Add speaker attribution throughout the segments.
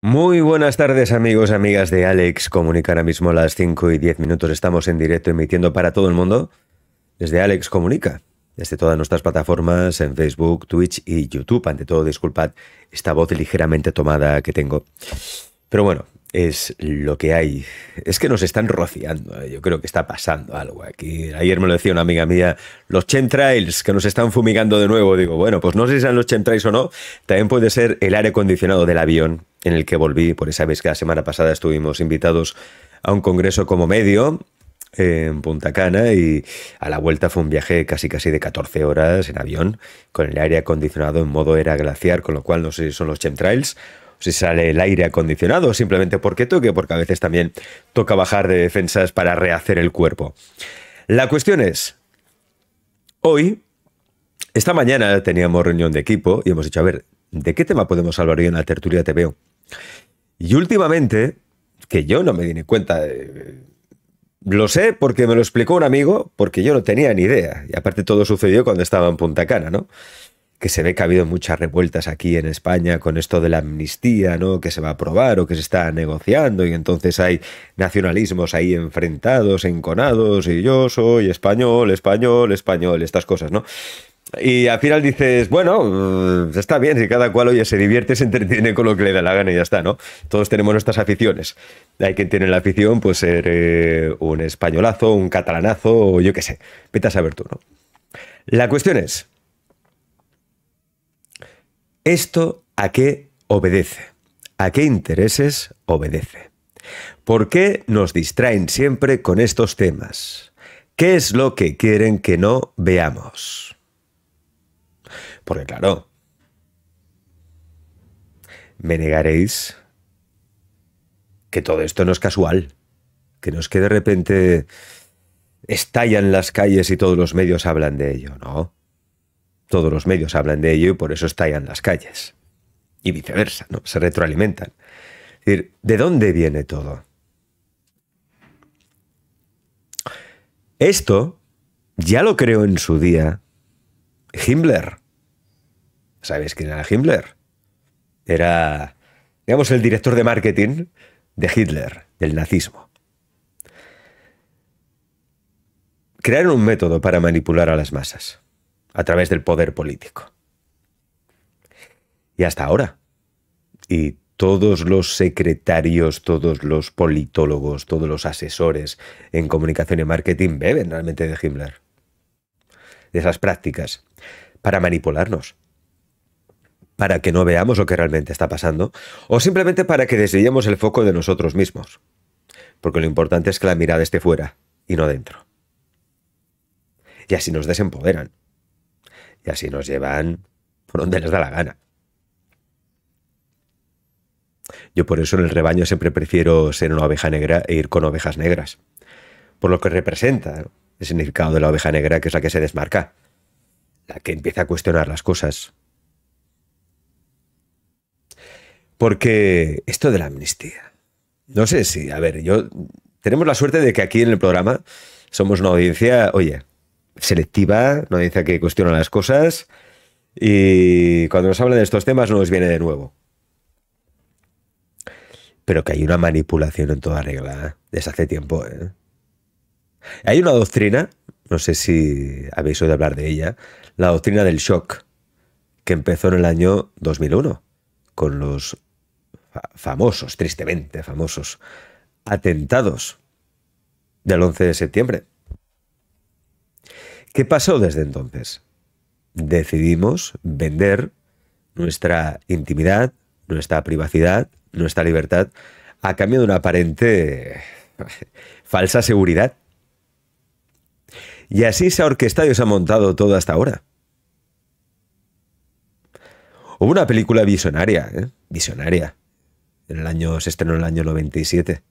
Speaker 1: Muy buenas tardes amigos, amigas de Alex Comunica. Ahora mismo a las 5 y 10 minutos estamos en directo emitiendo para todo el mundo desde Alex Comunica, desde todas nuestras plataformas en Facebook, Twitch y YouTube. Ante todo, disculpad esta voz ligeramente tomada que tengo. Pero bueno, es lo que hay. Es que nos están rociando. ¿eh? Yo creo que está pasando algo aquí. Ayer me lo decía una amiga mía, los chemtrails que nos están fumigando de nuevo. Digo, bueno, pues no sé si sean los chemtrails o no. También puede ser el aire acondicionado del avión en el que volví, por esa vez que la semana pasada estuvimos invitados a un congreso como medio eh, en Punta Cana y a la vuelta fue un viaje casi casi de 14 horas en avión con el aire acondicionado en modo era glaciar, con lo cual no sé si son los chemtrails si sale el aire acondicionado, simplemente porque toque, porque a veces también toca bajar de defensas para rehacer el cuerpo. La cuestión es, hoy, esta mañana teníamos reunión de equipo y hemos dicho, a ver, ¿de qué tema podemos hablar hoy en la tertulia te Y últimamente, que yo no me di ni cuenta, eh, lo sé porque me lo explicó un amigo, porque yo no tenía ni idea. Y aparte todo sucedió cuando estaba en Punta Cana, ¿no? que se ve que ha habido muchas revueltas aquí en España con esto de la amnistía, ¿no? Que se va a aprobar o que se está negociando y entonces hay nacionalismos ahí enfrentados, enconados y yo soy español, español, español, estas cosas, ¿no? Y al final dices, bueno, mm, está bien, si cada cual, oye, se divierte, se entretiene con lo que le da la gana y ya está, ¿no? Todos tenemos nuestras aficiones. Hay quien tiene la afición, pues ser eh, un españolazo, un catalanazo, o yo qué sé. Vete a saber tú, ¿no? La cuestión es, ¿Esto a qué obedece? ¿A qué intereses obedece? ¿Por qué nos distraen siempre con estos temas? ¿Qué es lo que quieren que no veamos? Porque claro, me negaréis que todo esto no es casual, que no es que de repente estallan las calles y todos los medios hablan de ello, ¿no? Todos los medios hablan de ello y por eso estallan las calles. Y viceversa, ¿no? Se retroalimentan. Es decir, ¿de dónde viene todo? Esto ya lo creó en su día Himmler. ¿Sabéis quién era Himmler? Era, digamos, el director de marketing de Hitler, del nazismo. Crearon un método para manipular a las masas a través del poder político. Y hasta ahora. Y todos los secretarios, todos los politólogos, todos los asesores en comunicación y marketing beben realmente de Himmler. De esas prácticas. Para manipularnos. Para que no veamos lo que realmente está pasando. O simplemente para que desviemos el foco de nosotros mismos. Porque lo importante es que la mirada esté fuera y no dentro. Y así nos desempoderan y así nos llevan por donde les da la gana. Yo por eso en el rebaño siempre prefiero ser una oveja negra e ir con ovejas negras, por lo que representa el significado de la oveja negra, que es la que se desmarca, la que empieza a cuestionar las cosas. Porque esto de la amnistía, no sé si, a ver, yo tenemos la suerte de que aquí en el programa somos una audiencia, oye, selectiva, no dice que cuestiona las cosas y cuando nos habla de estos temas no nos viene de nuevo. Pero que hay una manipulación en toda regla, ¿eh? desde hace tiempo. ¿eh? Hay una doctrina, no sé si habéis oído hablar de ella, la doctrina del shock, que empezó en el año 2001, con los famosos, tristemente famosos, atentados del 11 de septiembre. ¿Qué pasó desde entonces? Decidimos vender nuestra intimidad, nuestra privacidad, nuestra libertad, a cambio de una aparente falsa seguridad. Y así se ha orquestado y se ha montado todo hasta ahora. Hubo una película visionaria, ¿eh? visionaria. En el año, se estrenó en el año 97.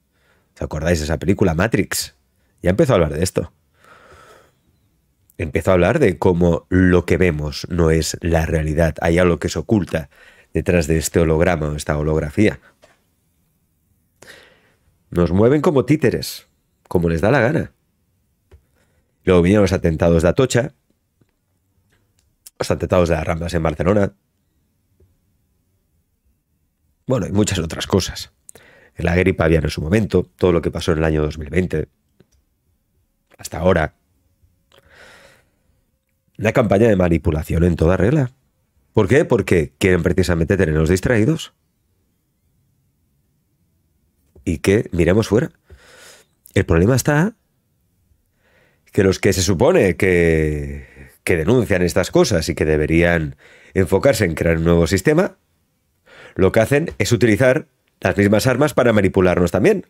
Speaker 1: ¿Os acordáis de esa película? Matrix. Ya empezó a hablar de esto empezó a hablar de cómo lo que vemos no es la realidad, hay algo que se oculta detrás de este holograma o esta holografía. Nos mueven como títeres, como les da la gana. Luego vinieron los atentados de Atocha, los atentados de las Ramblas en Barcelona. Bueno, y muchas otras cosas. La gripe había en su momento, todo lo que pasó en el año 2020, hasta ahora, una campaña de manipulación en toda regla. ¿Por qué? Porque quieren precisamente tenernos distraídos. Y que miremos fuera. El problema está que los que se supone que, que denuncian estas cosas y que deberían enfocarse en crear un nuevo sistema, lo que hacen es utilizar las mismas armas para manipularnos también.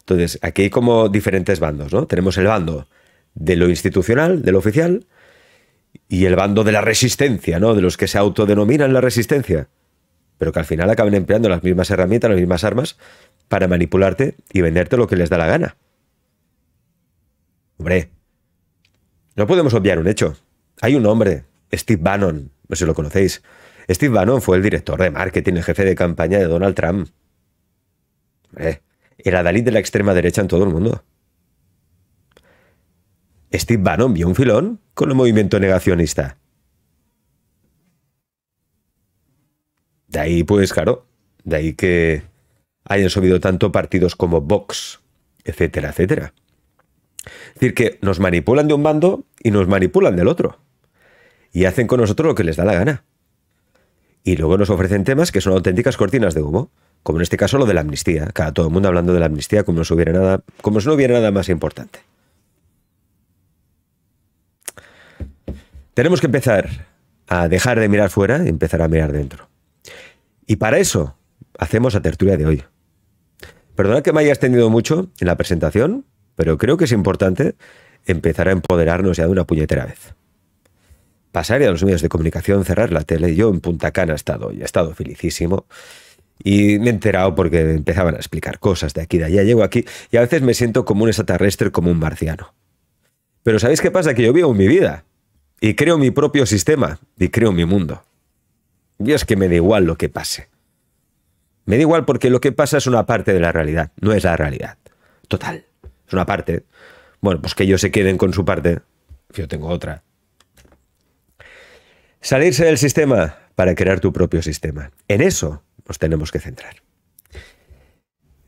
Speaker 1: Entonces, aquí hay como diferentes bandos, ¿no? Tenemos el bando de lo institucional, de lo oficial, y el bando de la resistencia, ¿no? De los que se autodenominan la resistencia, pero que al final acaban empleando las mismas herramientas, las mismas armas para manipularte y venderte lo que les da la gana. Hombre, no podemos obviar un hecho. Hay un hombre, Steve Bannon, no sé si lo conocéis. Steve Bannon fue el director de marketing, el jefe de campaña de Donald Trump. Hombre, el adalid de la extrema derecha en todo el mundo. Steve Bannon vio un filón con el movimiento negacionista. De ahí, pues claro, de ahí que hayan subido tanto partidos como Vox, etcétera, etcétera. Es decir, que nos manipulan de un bando y nos manipulan del otro. Y hacen con nosotros lo que les da la gana. Y luego nos ofrecen temas que son auténticas cortinas de humo, como en este caso lo de la amnistía. Cada todo el mundo hablando de la amnistía como nada, como si no hubiera nada más importante. Tenemos que empezar a dejar de mirar fuera y empezar a mirar dentro. Y para eso hacemos la tertulia de hoy. Perdona que me haya extendido mucho en la presentación, pero creo que es importante empezar a empoderarnos ya de una puñetera vez. Pasar a los medios de comunicación, cerrar la tele. Yo en Punta Cana he estado y he estado felicísimo. Y me he enterado porque empezaban a explicar cosas de aquí, de allá. Llego aquí y a veces me siento como un extraterrestre, como un marciano. Pero ¿sabéis qué pasa? Que yo vivo mi vida y creo mi propio sistema y creo mi mundo. Y es que me da igual lo que pase. Me da igual porque lo que pasa es una parte de la realidad, no es la realidad. Total. Es una parte. Bueno, pues que ellos se queden con su parte, yo tengo otra. Salirse del sistema para crear tu propio sistema. En eso nos tenemos que centrar.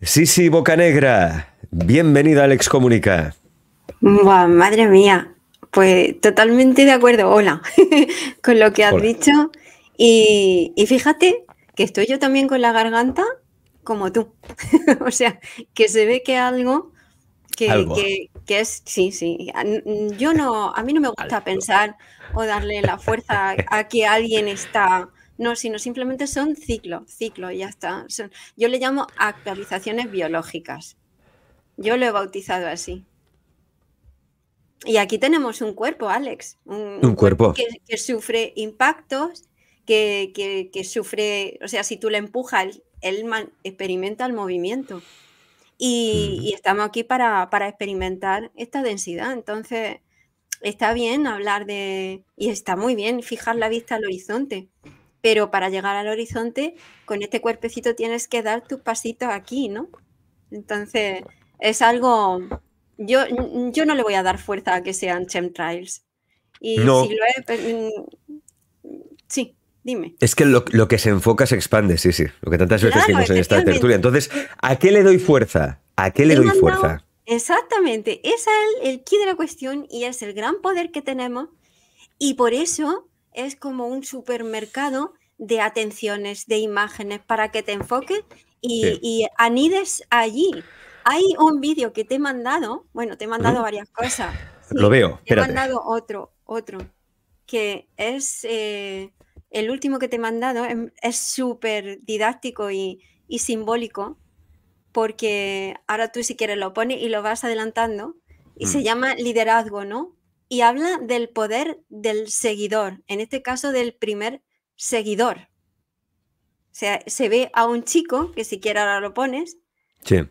Speaker 1: Sí, sí, Boca Negra. Bienvenida al Excomunica.
Speaker 2: Buah, madre mía. Pues totalmente de acuerdo, hola, con lo que has dicho. Y, fíjate que estoy yo también con la garganta como tú. o sea, que se ve que algo que, es, sí, sí. Yo no, a mí no me gusta pensar o darle la fuerza a que alguien está... No, sino simplemente son ciclos, ciclos, ya está. yo le llamo actualizaciones biológicas. Yo lo he bautizado así. Y aquí tenemos un cuerpo, Alex. Un, cuerpo. Que, sufre impactos, que, sufre, o sea, si tú le empujas, él, experimenta el movimiento. Mm. Y, estamos aquí para, para, experimentar esta densidad. Entonces, está bien hablar de, y está muy bien fijar la vista al horizonte, pero para llegar al horizonte, con este cuerpecito tienes que dar tus pasitos aquí, ¿no? Entonces, es algo yo, yo no le voy a dar fuerza a que sean chemtrails. Y no. si lo eh, mm, sí, dime.
Speaker 1: Es que lo, lo, que se enfoca se expande, sí, sí. Lo que tantas veces claro, en esta tertulia. Entonces, ¿a qué le doy fuerza? ¿A qué le doy fuerza?
Speaker 2: Exactamente, es el, el key de la cuestión y es el gran poder que tenemos y por eso es como un supermercado de atenciones, de imágenes, para que te enfoques y, y anides allí. Hay un vídeo que te he mandado, bueno, te he mandado varias cosas.
Speaker 1: Lo veo, Te he mandado
Speaker 2: otro, otro, que es eh, el último que te he mandado, em, es súper didáctico y, simbólico porque ahora tú si quieres lo pones y lo vas adelantando y se mm. llama liderazgo, ¿no? Y habla del poder del seguidor, en este caso del primer seguidor. O sea, se ve a un chico, que si quieres ahora lo pones,
Speaker 1: sí.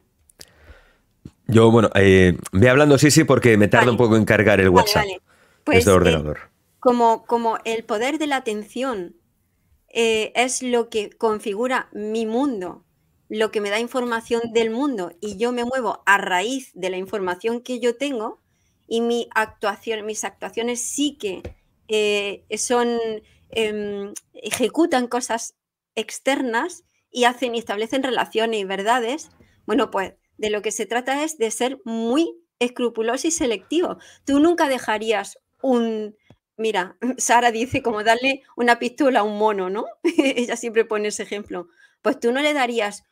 Speaker 1: Yo, bueno, eh, ve hablando, sí, sí, porque me tarda un poco en cargar el WhatsApp desde
Speaker 2: pues, eh, ordenador. como, como el poder de la atención eh, es lo que configura mi mundo, lo que me da información del mundo y yo me muevo a raíz de la información que yo tengo y mi actuación, mis actuaciones sí que eh, son, em, ejecutan cosas externas y hacen y establecen relaciones y verdades, bueno, pues de lo que se trata es de ser muy escrupuloso y selectivo. Tú nunca dejarías un... Mira, Sara dice como darle una pistola a un mono, ¿no? Ella siempre pone ese ejemplo. Pues tú no le darías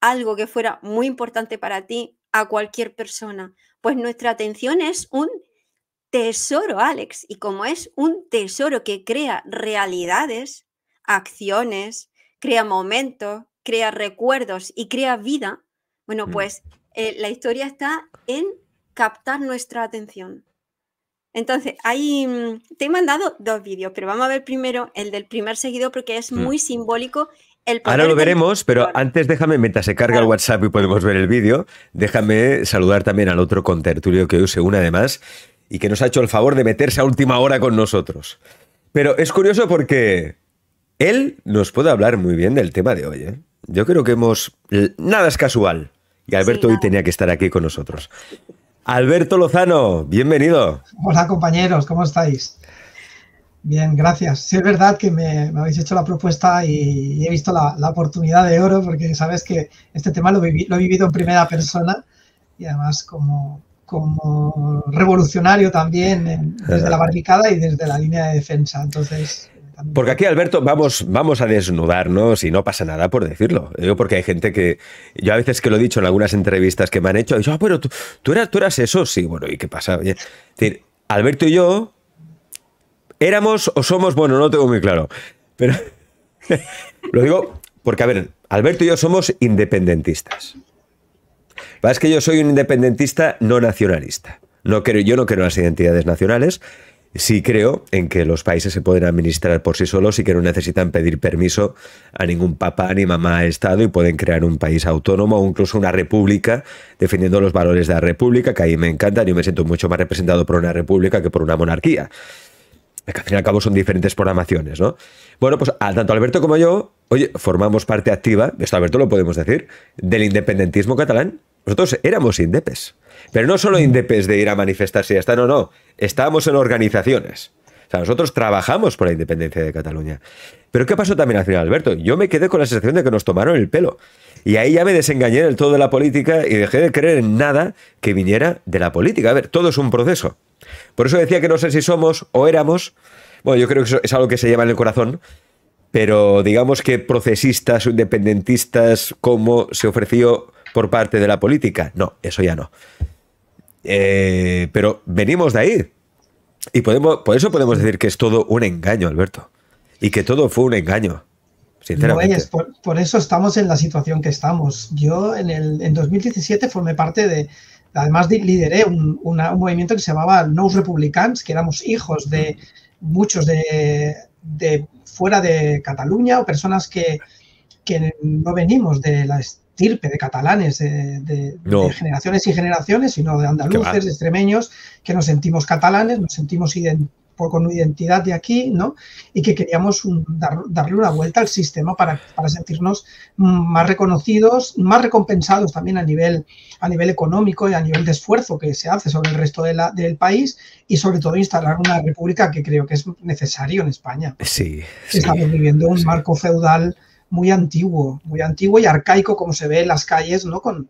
Speaker 2: algo que fuera muy importante para ti a cualquier persona. Pues nuestra atención es un tesoro, Alex. Y como es un tesoro que crea realidades, acciones, crea momentos, crea recuerdos y crea vida, bueno, mm. pues eh, la historia está en captar nuestra atención. Entonces, ahí mm, te he mandado dos vídeos, pero vamos a ver primero el del primer seguido porque es mm. muy simbólico. El Ahora lo veremos,
Speaker 1: pero antes déjame, mientras se carga el WhatsApp y podemos ver el vídeo, déjame saludar también al otro contertulio que hoy se une además y que nos ha hecho el favor de meterse a última hora con nosotros. Pero es curioso porque él nos puede hablar muy bien del tema de hoy. ¿eh? Yo creo que hemos... Nada es casual. Y Alberto hoy tenía que estar aquí con nosotros. Alberto Lozano, bienvenido.
Speaker 3: Hola compañeros, ¿cómo estáis? Bien, gracias. Sí, es verdad que me, habéis hecho la propuesta y, he visto la, oportunidad de oro porque sabes que este tema lo, he vivido en primera persona y además como, como
Speaker 2: revolucionario
Speaker 3: también desde la barricada y desde la línea de defensa. Entonces,
Speaker 1: porque aquí, Alberto, vamos, vamos a desnudarnos y no pasa nada por decirlo. Yo porque hay gente que, yo a veces que lo he dicho en algunas entrevistas que me han hecho, yo, ah, pero tú, tú, eras, tú eras eso, sí, bueno, ¿y qué pasa? es decir, Alberto y yo éramos o somos, bueno, no tengo muy claro, pero lo digo porque, a ver, Alberto y yo somos independentistas. Lo que es que yo soy un independentista no nacionalista. No yo no creo en las identidades nacionales, Sí creo en que los países se pueden administrar por sí solos y que no necesitan pedir permiso a ningún papá ni mamá Estado y pueden crear un país autónomo o incluso una república defendiendo los valores de la república, que ahí me encantan. Yo me siento mucho más representado por una república que por una monarquía. al fin y al cabo son diferentes programaciones, ¿no? Bueno, pues tanto Alberto como yo, oye, formamos parte activa, esto Alberto lo podemos decir, del independentismo catalán. Nosotros éramos indepes. Pero no solo indepes de ir a manifestarse y está. no, no. Estábamos en organizaciones. O sea, nosotros trabajamos por la independencia de Cataluña. Pero ¿qué pasó también al final, Alberto? Yo me quedé con la sensación de que nos tomaron el pelo. Y ahí ya me desengañé del todo de la política y dejé de creer en nada que viniera de la política. A ver, todo es un proceso. Por eso decía que no sé si somos o éramos. Bueno, yo creo que eso es algo que se lleva en el corazón. Pero digamos que procesistas, independentistas, como se ofreció por parte de la política. No, eso ya no. Eh, pero venimos de ahí. Y podemos, por eso podemos decir que es todo un engaño, Alberto. Y que todo fue un engaño. Sinceramente.
Speaker 3: por, eso estamos en la situación que estamos. Yo en el en 2017 formé parte de, además lideré un, movimiento que se llamaba No Republicans, que éramos hijos de muchos de, fuera de Cataluña o personas que, que no venimos de la de catalanes, de, generaciones y generaciones, sino de andaluces, de extremeños, que nos sentimos catalanes, nos sentimos con una identidad de aquí, ¿no? Y que queríamos dar, darle una vuelta al sistema para, sentirnos más reconocidos, más recompensados también a nivel, a nivel económico y a nivel de esfuerzo que se hace sobre el resto del país y sobre todo instalar una república que creo que es necesario en España. Sí. Estamos viviendo un marco feudal muy antiguo, muy antiguo y arcaico como se ve en las calles, ¿no? Con,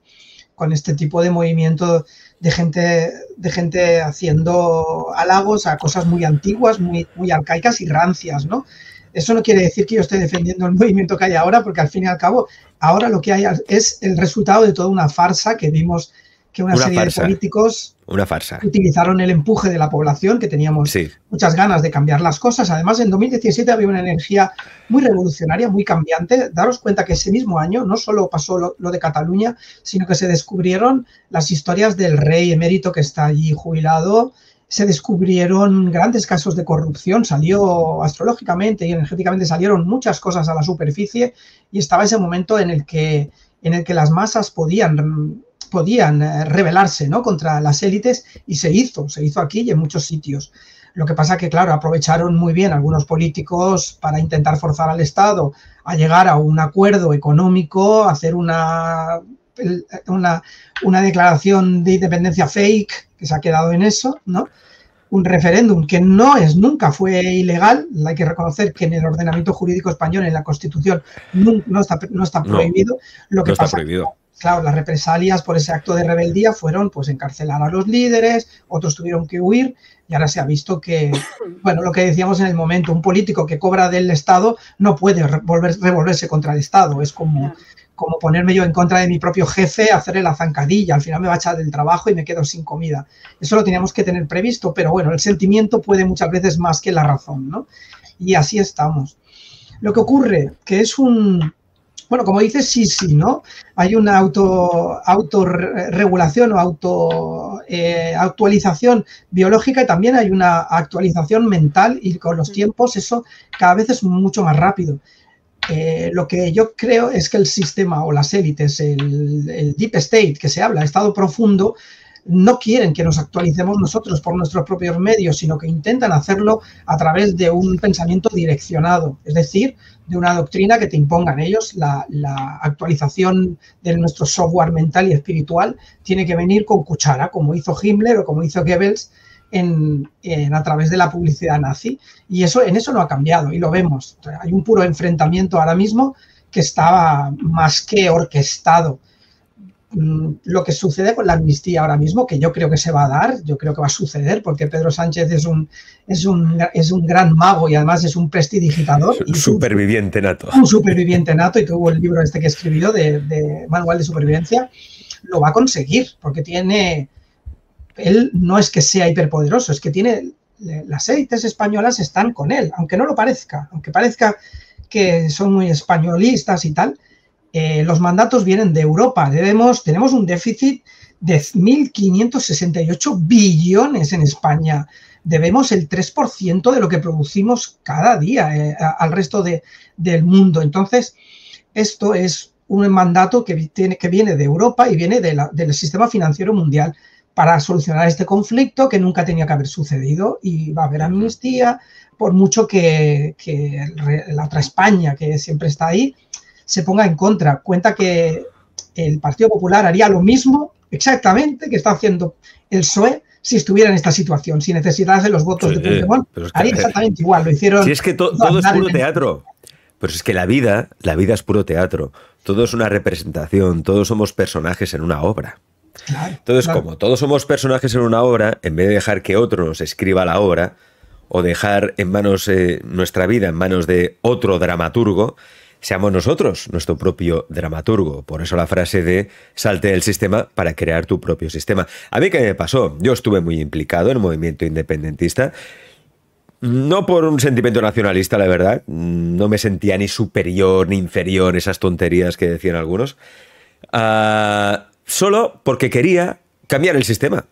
Speaker 3: con este tipo de movimiento de gente, de gente haciendo halagos a cosas muy antiguas, muy, muy arcaicas y rancias, ¿no? Eso no quiere decir que yo esté defendiendo el movimiento que hay ahora, porque al fin y al cabo, ahora lo que hay es el resultado de toda una farsa que vimos que una, serie de políticos una farsa. utilizaron el empuje de la población, que teníamos muchas ganas de cambiar las cosas. Además, en 2017 había una energía muy revolucionaria, muy cambiante. Daros cuenta que ese mismo año no solo pasó lo, de Cataluña, sino que se descubrieron las historias del rey emérito que está allí jubilado, se descubrieron grandes casos de corrupción, salió astrológicamente y energéticamente salieron muchas cosas a la superficie y estaba ese momento en el que, en el que las masas podían podían eh, rebelarse ¿no? contra las élites y se hizo, se hizo aquí y en muchos sitios. Lo que pasa que, claro, aprovecharon muy bien algunos políticos para intentar forzar al Estado a llegar a un acuerdo económico, hacer una, una, declaración de independencia fake, que se ha quedado en eso, ¿no? un referéndum que no es, nunca fue ilegal, hay que reconocer que en el ordenamiento jurídico español, en la Constitución, no, está, no está prohibido. lo que pasa prohibido claro, las represalias por ese acto de rebeldía fueron pues encarcelar a los líderes, otros tuvieron que huir y ahora se ha visto que, bueno, lo que decíamos en el momento, un político que cobra del Estado no puede revolverse contra el Estado, es como, como ponerme yo en contra de mi propio jefe, hacerle la zancadilla, al final me va a echar del trabajo y me quedo sin comida. Eso lo teníamos que tener previsto, pero bueno, el sentimiento puede muchas veces más que la razón, ¿no? Y así estamos. Lo que ocurre que es un, bueno, como dices, sí, sí, ¿no? Hay una auto, autorregulación o auto, eh, actualización biológica y también hay una actualización mental y con los mm. tiempos eso cada vez es mucho más rápido. Eh, lo que yo creo es que el sistema o las élites, el, deep state que se habla, estado profundo, no quieren que nos actualicemos nosotros por nuestros propios medios, sino que intentan hacerlo a través de un pensamiento direccionado, es decir, de una doctrina que te impongan ellos. La, actualización de nuestro software mental y espiritual tiene que venir con cuchara, como hizo Himmler o como hizo Goebbels. en, a través de la publicidad nazi y eso en eso no ha cambiado y lo vemos hay un puro enfrentamiento ahora mismo que estaba más que orquestado Mm, lo que sucede con la amnistía ahora mismo, que yo creo que se va a dar, yo creo que va a suceder, porque Pedro Sánchez es un, es un, es un gran mago y además es un prestidigitador. Un
Speaker 1: superviviente nato.
Speaker 3: Un superviviente nato, y tuvo el libro este que escribió de, de, Manual de Supervivencia, lo va a conseguir, porque tiene, él no es que sea hiperpoderoso, es que tiene, las élites españolas están con él, aunque no lo parezca, aunque parezca que son muy españolistas y tal, eh, los mandatos vienen de Europa. Tenemos, tenemos un déficit de 1.568 billones en España. Debemos el 3% de lo que producimos cada día eh, al resto del mundo. Entonces, esto es un mandato que, tiene, que viene de Europa y viene del sistema financiero mundial para solucionar este conflicto que nunca tenía que haber sucedido y va a haber amnistía, por mucho que, que la otra España, que siempre está ahí, se ponga en contra. Cuenta que el Partido Popular haría lo mismo exactamente que está haciendo el PSOE si estuviera en esta situación, si necesitase los votos de Puigdemont, haría eh, exactamente igual, lo hicieron... Si es que todo es puro
Speaker 1: teatro, pero es que la vida, la vida es puro teatro, todo es una representación, todos somos personajes en una obra. Entonces, como todos somos personajes en una obra, en vez de dejar que otro nos escriba la obra, o dejar en manos eh, nuestra vida en manos de otro dramaturgo, seamos nosotros nuestro propio dramaturgo. Por eso la frase de salte del sistema para crear tu propio sistema. A mí qué me pasó, yo estuve muy implicado en el movimiento independentista. No por un sentimiento nacionalista, la verdad. No me sentía ni superior ni inferior, esas tonterías que decían algunos. Ah, solo porque quería cambiar el sistema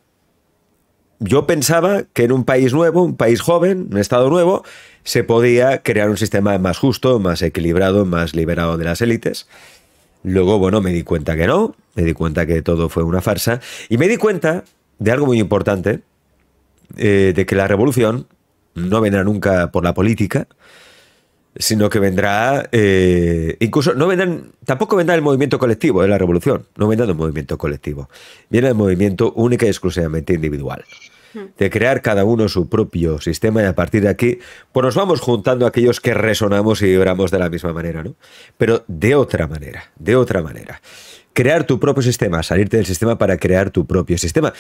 Speaker 1: yo pensaba que en un país nuevo, un país joven, un Estado nuevo, se podía crear un sistema más justo, más equilibrado, más liberado de las élites. Luego, bueno, me di cuenta que no, me di cuenta que todo fue una farsa y me di cuenta de algo muy importante, eh, de que la revolución no vendrá nunca por la política, sino que vendrá, eh, incluso no vendrán, tampoco vendrá el movimiento colectivo de la revolución, no vendrá el movimiento colectivo, viene el movimiento única y exclusivamente individual, hmm. de crear cada uno su propio sistema y a partir de aquí, pues nos vamos juntando aquellos que resonamos y vibramos de la misma manera, ¿no? Pero de otra manera, de otra manera crear tu propio sistema, salirte del sistema para crear tu propio sistema.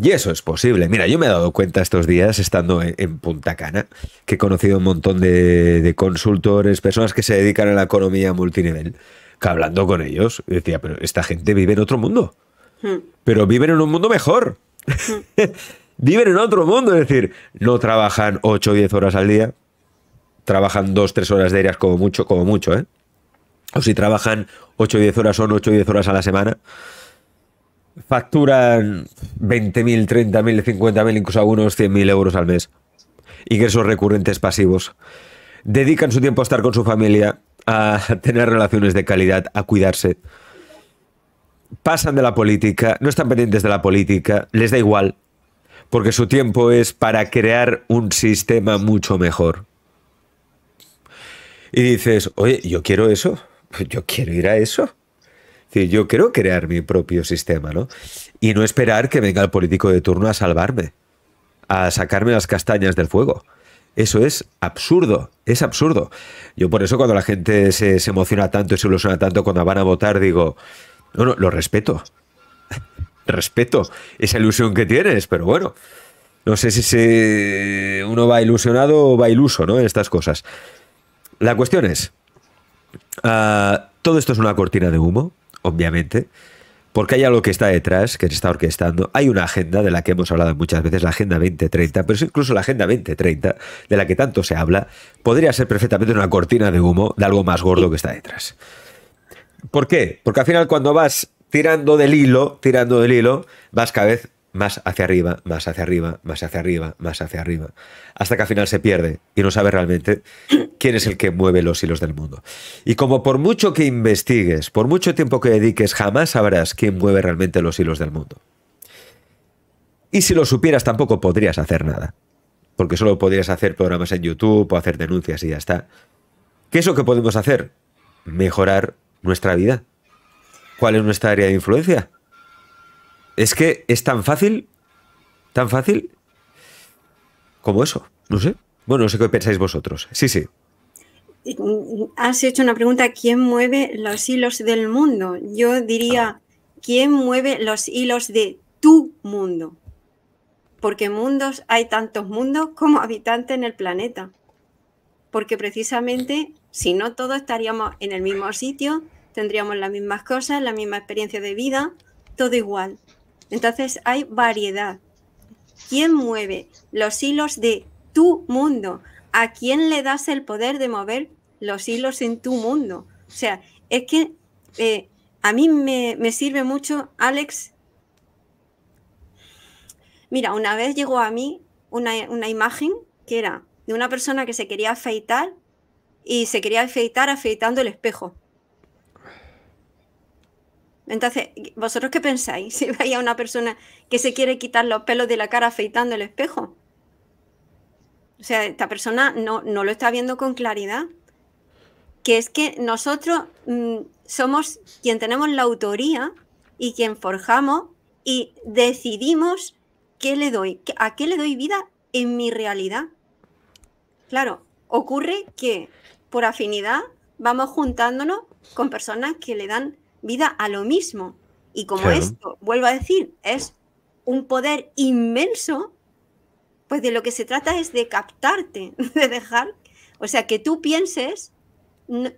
Speaker 1: Y eso es posible. Mira, yo me he dado cuenta estos días, estando en, Punta Cana, que he conocido un montón de, consultores, personas que se dedican a la economía multinivel, que hablando con ellos, decía, pero esta gente vive en otro mundo. Hmm. Pero viven en un mundo mejor. Hmm. viven en otro mundo, es decir, no trabajan 8 o 10 horas al día, trabajan 2 3 horas diarias como mucho, como mucho, ¿eh? o si trabajan 8 o 10 horas, son 8 o 10 horas a la semana, facturan 20.000, 30.000, 50.000, incluso algunos 100.000 euros al mes. Ingresos recurrentes pasivos. Dedican su tiempo a estar con su familia, a tener relaciones de calidad, a cuidarse. Pasan de la política, no están pendientes de la política, les da igual, porque su tiempo es para crear un sistema mucho mejor. Y dices, oye, yo quiero eso. Pues yo quiero ir a eso. yo quiero crear mi propio sistema, ¿no? Y no esperar que venga el político de turno a salvarme, a sacarme las castañas del fuego. Eso es absurdo, es absurdo. Yo por eso cuando la gente se, emociona tanto y se ilusiona tanto cuando van a votar, digo, no, lo respeto. respeto esa ilusión que tienes, pero bueno, no sé si uno va ilusionado o va iluso, ¿no? En estas cosas. La cuestión es, Ah, todo esto es una cortina de humo, obviamente, porque hay algo que está detrás, que se está orquestando. Hay una agenda de la que hemos hablado muchas veces, la Agenda 2030, pero incluso la Agenda 2030, de la que tanto se habla, podría ser perfectamente una cortina de humo de algo más gordo que está detrás. ¿Por qué? Porque al final cuando vas tirando del hilo, tirando del hilo, vas cada vez más hacia arriba, más hacia arriba, más hacia arriba, más hacia arriba, hasta que al final se pierde y no sabe realmente quién es el que mueve los hilos del mundo. Y como por mucho que investigues, por mucho tiempo que dediques, jamás sabrás quién mueve realmente los hilos del mundo. Y si lo supieras tampoco podrías hacer nada, porque solo podrías hacer programas en YouTube o hacer denuncias y ya está. ¿Qué es lo que podemos hacer? Mejorar nuestra vida. ¿Cuál es nuestra área de influencia? es que es tan fácil, tan fácil como eso. No sé. Bueno, no sé qué pensáis vosotros. Sí, sí.
Speaker 2: Mm, has hecho una pregunta, ¿quién mueve los hilos del mundo? Yo diría, ah. ¿quién mueve los hilos de tu mundo? Porque mundos, hay tantos mundos como habitantes en el planeta. Porque precisamente, si no todos estaríamos en el mismo sitio, tendríamos las mismas cosas, la misma experiencia de vida, todo igual. Entonces hay variedad. ¿Quién mueve los hilos de tu mundo? ¿A quién le das el poder de mover los hilos en tu mundo? O sea, es que eh, a mí me, sirve mucho, Alex. Mira, una vez llegó a mí una, una, imagen que era de una persona que se quería afeitar y se quería afeitar afeitando el espejo. Entonces, ¿vosotros qué pensáis si vaya a una persona que se quiere quitar los pelos de la cara afeitando el espejo? O sea, esta persona no, lo está viendo con claridad. Que es que nosotros mm, somos quien tenemos la autoría y quien forjamos y decidimos qué le doy, a qué le doy vida en mi realidad. Claro, ocurre que por afinidad vamos juntándonos con personas que le dan vida a lo mismo. Y como esto, vuelvo a decir, es un poder inmenso, pues de lo que se trata es de captarte, de dejar, o sea, que tú pienses,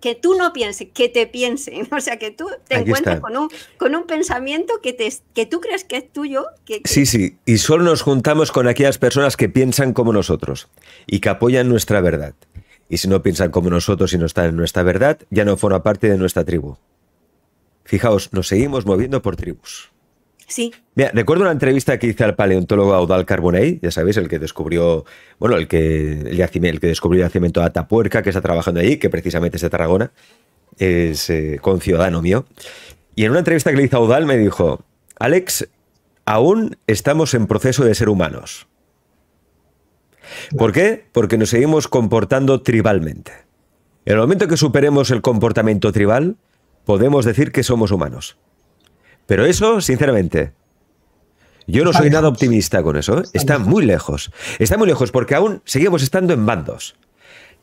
Speaker 2: que tú no pienses, que te piensen, o sea, que tú te encuentres con un, pensamiento que, te, que tú crees que es tuyo. Sí,
Speaker 1: sí, y solo nos juntamos con aquellas personas que piensan como nosotros y que apoyan nuestra verdad. Y si no piensan como nosotros y no están en nuestra verdad, ya no forma parte de nuestra tribu. Fijaos, nos seguimos moviendo por tribus. Sí. Mira, recuerdo una entrevista que hice al paleontólogo Audal Carbonell, ya sabéis, el que descubrió, bueno, el que, el, descubrió el yacimiento de Atapuerca, que está trabajando allí, que precisamente es de Tarragona, es eh, conciudadano mío. Y en una entrevista que le hice a Audal me dijo, Alex, aún estamos en proceso de ser humanos. ¿Por qué? Porque nos seguimos comportando tribalmente. En el momento que superemos el comportamiento tribal, podemos decir que somos humanos. Pero eso, sinceramente, yo no soy nada optimista con eso. ¿eh? Está muy lejos. Está muy lejos porque aún seguimos estando en bandos.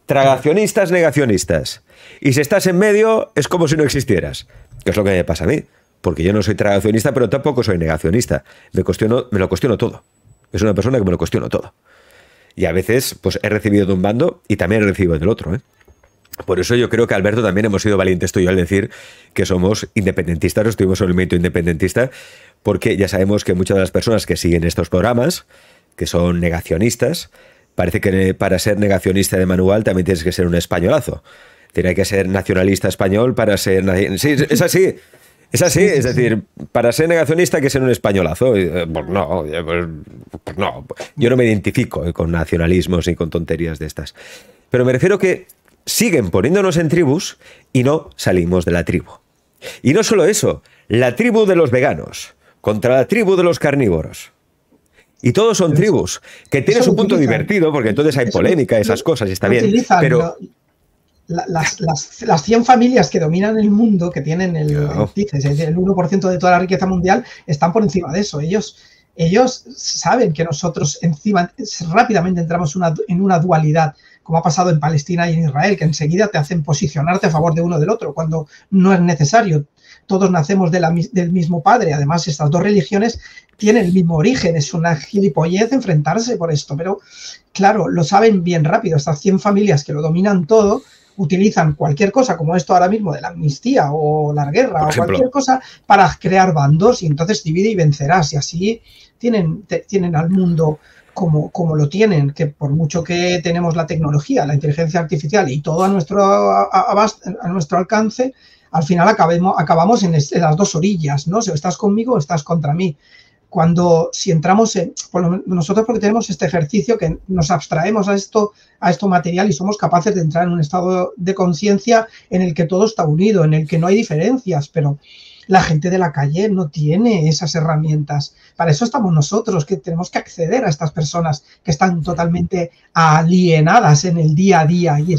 Speaker 1: Tragacionistas, negacionistas. Y si estás en medio, es como si no existieras. Que es lo que me pasa a mí. Porque yo no soy tragacionista, pero tampoco soy negacionista. Me, cuestiono, me lo cuestiono todo. Es una persona que me lo cuestiono todo. Y a veces, pues he recibido de un bando y también he recibido del otro. ¿eh? Por eso yo creo que Alberto también hemos sido valientes tú y al decir que somos independentistas, no estuvimos en el mito independentista, porque ya sabemos que muchas de las personas que siguen estos programas, que son negacionistas, parece que para ser negacionista de manual también tienes que ser un españolazo. Tiene que ser nacionalista español para ser... Sí, es así. Es así, es decir, para ser negacionista hay que ser un españolazo. Eh, pues no, eh, pues, pues no, yo no me identifico con nacionalismos ni con tonterías de estas. Pero me refiero que siguen poniéndonos en tribus y no salimos de la tribu. Y no solo eso, la tribu de los veganos contra la tribu de los carnívoros. Y todos son tribus, que tiene su punto divertido, porque entonces hay polémica, esas cosas, y está bien. pero
Speaker 3: las, las, 100 familias que dominan el mundo, que tienen el, 1% de toda la riqueza mundial, están por encima de eso. Ellos, ellos saben que nosotros encima rápidamente entramos una, en una dualidad como ha pasado en Palestina y en Israel, que enseguida te hacen posicionarte a favor de uno del otro, cuando no es necesario. Todos nacemos del mismo padre. Además, estas dos religiones tienen el mismo origen. Es una gilipollez enfrentarse por esto. Pero, claro, lo saben bien rápido. Estas 100 familias que lo dominan todo, utilizan cualquier cosa como esto ahora mismo de la amnistía o la guerra o cualquier cosa para crear bandos y entonces divide y vencerás y así tienen, tienen al mundo como, lo tienen, que por mucho que tenemos la tecnología, la inteligencia artificial y todo a nuestro, a, nuestro alcance, al final acabemos, acabamos en, las dos orillas, ¿no? Si estás conmigo o estás contra mí. Cuando si entramos en, nosotros porque tenemos este ejercicio que nos abstraemos a esto, a esto material y somos capaces de entrar en un estado de conciencia en el que todo está unido, en el que no hay diferencias, pero la gente de la calle no tiene esas herramientas. Para eso estamos nosotros, que tenemos que acceder a estas personas que están totalmente alienadas en el día a día y,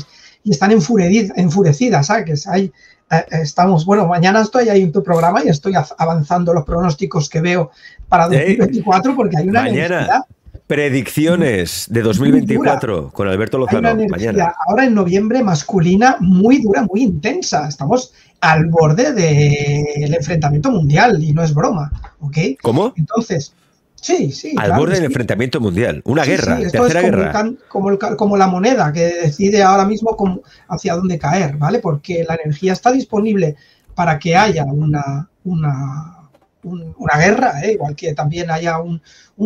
Speaker 3: están enfurecidas, Hay, eh, estamos, bueno, mañana estoy ahí en tu programa y estoy avanzando los pronósticos que veo para 2024 porque hay una
Speaker 1: Predicciones de 2024 con Alberto Lozano.
Speaker 3: Ahora en noviembre masculina muy dura, muy intensa. Estamos al borde del enfrentamiento mundial y no es broma, ¿Cómo? Entonces, sí, sí. Al borde del
Speaker 1: enfrentamiento mundial, una guerra, tercera
Speaker 3: como, guerra. como, la moneda que decide ahora mismo hacia dónde caer, ¿vale? Porque la energía está disponible para que haya una, una una guerra, ¿eh? igual que también haya un,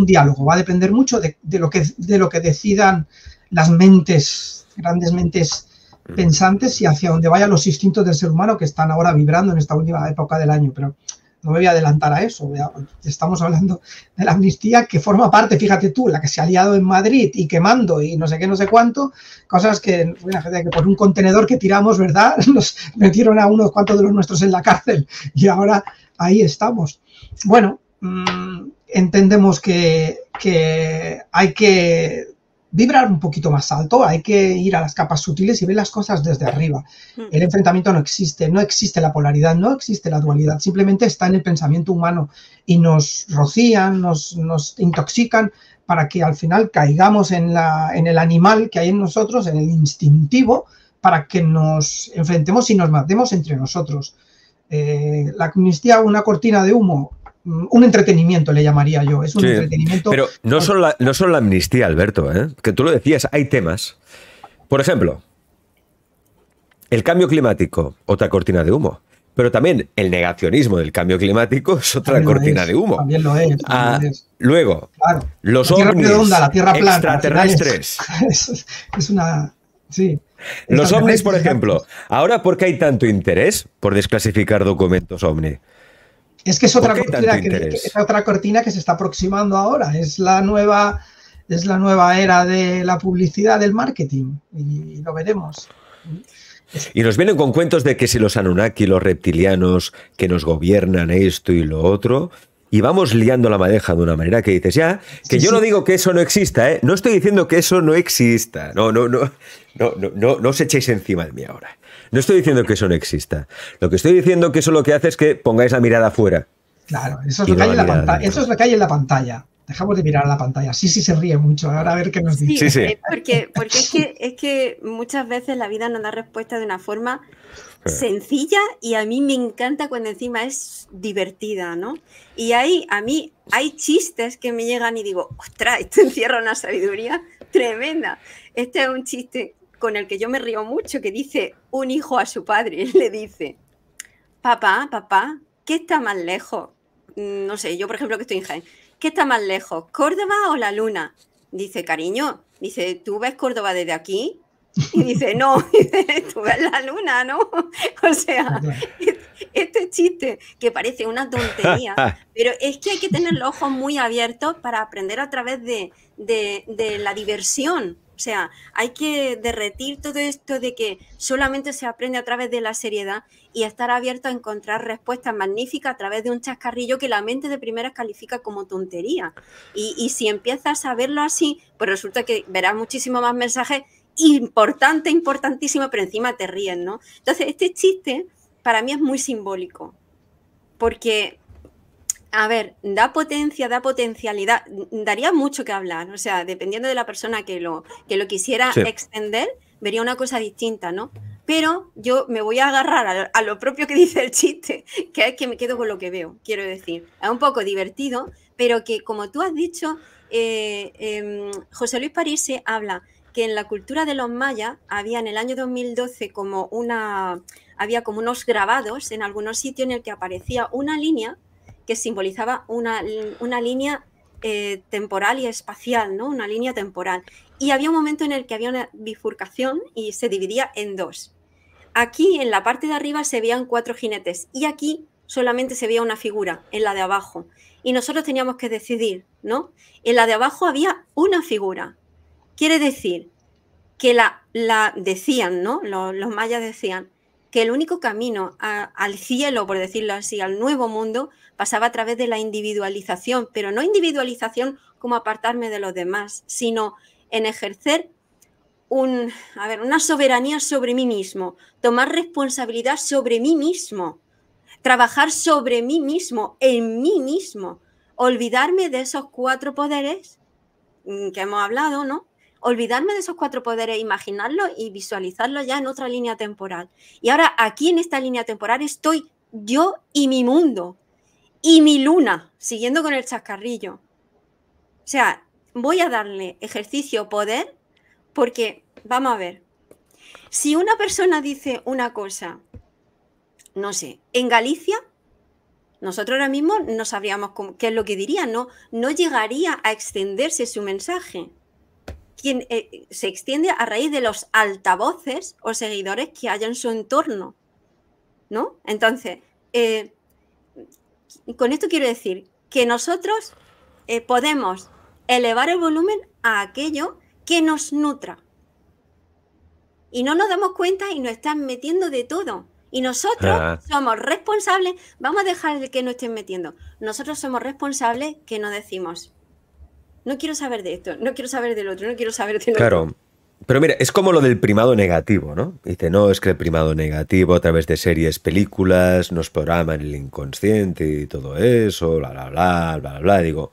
Speaker 3: diálogo. Va a depender mucho de, lo que, de lo que decidan las mentes, grandes mentes mm. pensantes y hacia dónde vayan los instintos del ser humano que están ahora vibrando en esta última época del año. Pero no me voy a adelantar a eso. estamos hablando de la amnistía que forma parte, fíjate tú, la que se ha liado en Madrid y quemando y no sé qué, no sé cuánto, cosas que, que por un contenedor que tiramos, ¿verdad? Nos metieron a unos cuantos de los nuestros en la cárcel y ahora ahí estamos. Bueno, mm, entendemos que, hay que vibrar un poquito más alto, hay que ir a las capas sutiles y ver las cosas desde arriba. Mm. El enfrentamiento no existe, no existe la polaridad, no existe la dualidad, simplemente está en el pensamiento humano y nos rocían, nos, nos intoxican para que al final caigamos en, la, en el animal que hay en nosotros, en el instintivo, para que nos enfrentemos y nos matemos entre nosotros. Eh, la amnistía una cortina de humo, mm, un entretenimiento le llamaría yo, es un entretenimiento.
Speaker 1: Pero no solo, la, no la amnistía, Alberto, ¿eh? que tú lo decías, hay temas. Por ejemplo, el cambio climático, otra cortina de humo. Pero también el negacionismo del cambio climático es otra cortina de humo.
Speaker 3: También lo es.
Speaker 1: Ah, luego,
Speaker 3: los la tierra ovnis, redonda, la tierra plana, extraterrestres. es una... Sí.
Speaker 1: Los ovnis, por ejemplo. Ahora, ¿por qué hay tanto interés por desclasificar documentos ovni?
Speaker 3: Es que es otra, cortina que, otra cortina que se está aproximando ahora. Es la nueva, es la nueva era de la publicidad, del marketing. Y, y lo veremos.
Speaker 1: Y nos vienen con cuentos de que si los Anunnaki, los reptilianos que nos gobiernan esto y lo otro, y vamos liando la madeja de una manera que dices, ya, que yo no digo que eso no exista, ¿eh? no estoy diciendo que eso no exista, no, no, no, no, no, no, no os echéis encima de mí ahora. No estoy diciendo que eso no exista. Lo que estoy diciendo que eso lo que hace es que pongáis la mirada afuera. Claro,
Speaker 3: eso es, lo que, hay en la pantalla. eso es lo en la pantalla. Dejamos de mirar a la pantalla. Sí, sí, se ríe mucho. Ahora a ver qué nos dice. Sí, sí.
Speaker 2: porque, porque es, que, es que muchas veces la vida nos da respuesta de una forma sencilla y a mí me encanta cuando encima es divertida, ¿no? Y ahí a mí hay chistes que me llegan y digo, ostras, esto encierra una sabiduría tremenda. Este es un chiste con el que yo me río mucho, que dice un hijo a su padre, le dice, papá, papá, ¿qué está más lejos? Mm, no sé, yo por ejemplo que estoy en Jaén, ¿qué está más lejos, Córdoba o la luna? Dice, cariño, dice, ¿tú ves Córdoba desde aquí? Y dice, no, tú ves la luna, ¿no? O sea, este chiste que parece una tontería, pero es que hay que tener los ojos muy abiertos para aprender a través de, la diversión. O sea, hay que derretir todo esto de que solamente se aprende a través de la seriedad y estar abierto a encontrar respuestas magníficas a través de un chascarrillo que la mente de primeras califica como tontería. Y, y si empiezas a verlo así, pues resulta que verás muchísimo más mensajes importante, importantísimo, pero encima te ríen, ¿no? Entonces, este chiste para mí es muy simbólico, porque, a ver, da potencia, da potencialidad, daría mucho que hablar, o sea, dependiendo de la persona que lo, que lo quisiera extender, vería una cosa distinta, ¿no? Pero yo me voy a agarrar a, lo propio que dice el chiste, que es que me quedo con lo que veo, quiero decir. Es un poco divertido, pero que como tú has dicho, eh, em, José Luis París se habla que en la cultura de los mayas había en el año 2012 como una, había como unos grabados en algunos sitios en el que aparecía una línea que simbolizaba una, línea eh, temporal y espacial, ¿no? Una línea temporal. Y había un momento en el que había una bifurcación y se dividía en dos. Aquí en la parte de arriba se veían cuatro jinetes y aquí solamente se veía una figura en la de abajo. Y nosotros teníamos que decidir, ¿no? En la de abajo había una figura Quiere decir que la, decían, ¿no? Los, mayas decían que el único camino al cielo, por decirlo así, al nuevo mundo, pasaba a través de la individualización, pero no individualización como apartarme de los demás, sino en ejercer un, una soberanía sobre mí mismo, tomar responsabilidad sobre mí mismo, trabajar sobre mí mismo, en mí mismo, olvidarme de esos cuatro poderes mm, que hemos hablado, ¿no? olvidarme de esos cuatro poderes, imaginarlo y visualizarlo ya en otra línea temporal. Y ahora aquí en esta línea temporal estoy yo y mi mundo y mi luna, siguiendo con el chascarrillo. O sea, voy a darle ejercicio poder porque, vamos a ver, si una persona dice una cosa, no sé, en Galicia, nosotros ahora mismo no sabríamos qué es lo que diría, no, no llegaría a extenderse su mensaje quien, eh, se extiende a raíz de los altavoces o seguidores que haya en su entorno. ¿No? Entonces, eh, con esto quiero decir que nosotros eh, podemos elevar el volumen a aquello que nos nutra. Y no nos damos cuenta y nos están metiendo de todo. Y nosotros somos responsables, vamos a dejar de que nos estén metiendo. Nosotros somos responsables que nos decimos, no quiero saber de esto, no quiero saber del otro, no quiero saber de claro.
Speaker 1: Claro. Pero mira, es como lo del primado negativo, ¿no? Dice, no, es que el primado negativo a través de series, películas, nos programan el inconsciente y todo eso, bla, bla, bla, bla, bla. Digo,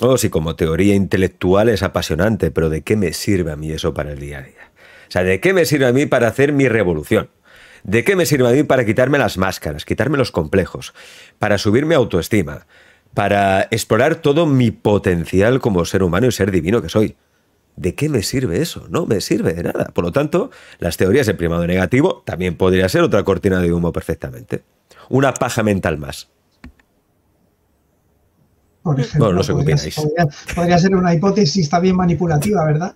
Speaker 1: oh, sí, como teoría intelectual es apasionante, pero ¿de qué me sirve a mí eso para el día a día? O sea, ¿de qué me sirve a mí para hacer mi revolución? ¿De qué me sirve a mí para quitarme las máscaras, quitarme los complejos, para subir mi autoestima? para explorar todo mi potencial como ser humano y ser divino que soy. ¿De qué me sirve eso? No me sirve de nada. Por lo tanto, las teorías del primado negativo también podría ser otra cortina de humo perfectamente. Una paja mental más. no sé podría, qué opináis.
Speaker 3: podría, ser una hipótesis también manipulativa, ¿verdad?